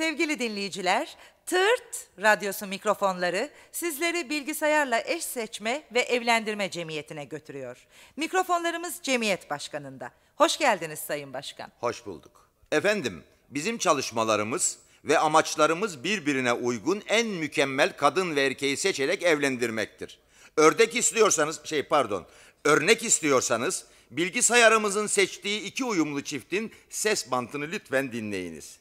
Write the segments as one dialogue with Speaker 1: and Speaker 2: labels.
Speaker 1: Sevgili dinleyiciler, TERT radyosu mikrofonları sizleri bilgisayarla eş seçme ve evlendirme cemiyetine götürüyor. Mikrofonlarımız cemiyet başkanında. Hoş geldiniz Sayın Başkan.
Speaker 2: Hoş bulduk. Efendim, bizim çalışmalarımız ve amaçlarımız birbirine uygun en mükemmel kadın ve erkeği seçerek evlendirmektir. Ördek istiyorsanız, şey pardon, örnek istiyorsanız bilgisayarımızın seçtiği iki uyumlu çiftin ses bantını lütfen dinleyiniz.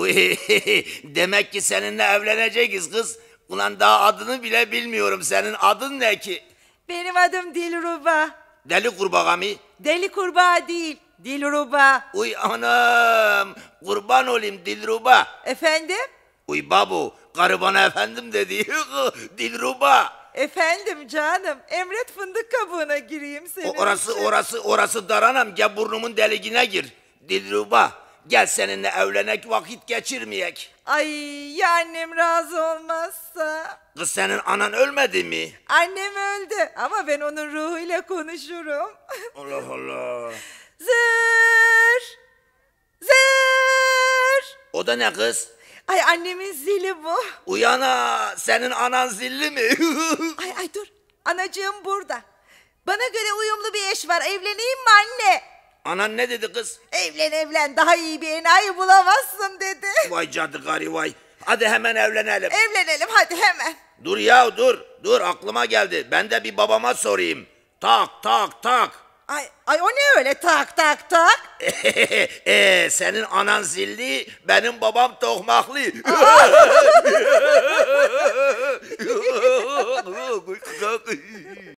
Speaker 2: Uy, demek ki seninle evleneceğiz kız. Ulan daha adını bile
Speaker 3: bilmiyorum. Senin adın ne ki? Benim adım Dilruba. Deli kurbağa mı?
Speaker 1: Deli kurbağa değil. Dilruba.
Speaker 3: Uy anam. Kurban olayım Dilruba. Efendim? Uy babu. Karı bana efendim dedi. Dilruba.
Speaker 1: Efendim canım, emret fındık kabuğuna gireyim senin O orası için. orası orası
Speaker 3: anam Gel burnumun deliğine gir. Dilruba. Gel seninle evlenek vakit geçirmeyek.
Speaker 1: Ay ya annem razı olmazsa?
Speaker 3: Kız senin anan ölmedi mi?
Speaker 1: Annem öldü ama ben onun ruhuyla konuşurum.
Speaker 3: Allah Allah.
Speaker 1: Zır! Zır!
Speaker 3: O da ne kız?
Speaker 1: Ay annemin zili bu.
Speaker 3: Uyana senin anan zilli mi?
Speaker 1: ay ay dur. Anacığım burada. Bana göre uyumlu bir eş var. Evleneyim mi anne?
Speaker 3: Anan ne dedi kız?
Speaker 1: Evlen evlen daha iyi bir enayi bulamazsın dedi.
Speaker 3: Vay cadı gari vay. Hadi hemen evlenelim.
Speaker 1: Evlenelim hadi hemen.
Speaker 3: Dur ya dur. Dur aklıma geldi. Ben de bir babama sorayım. Tak tak tak.
Speaker 1: Ay, ay o ne öyle tak tak tak?
Speaker 3: ee, senin anan zilli, benim babam tokmaklı.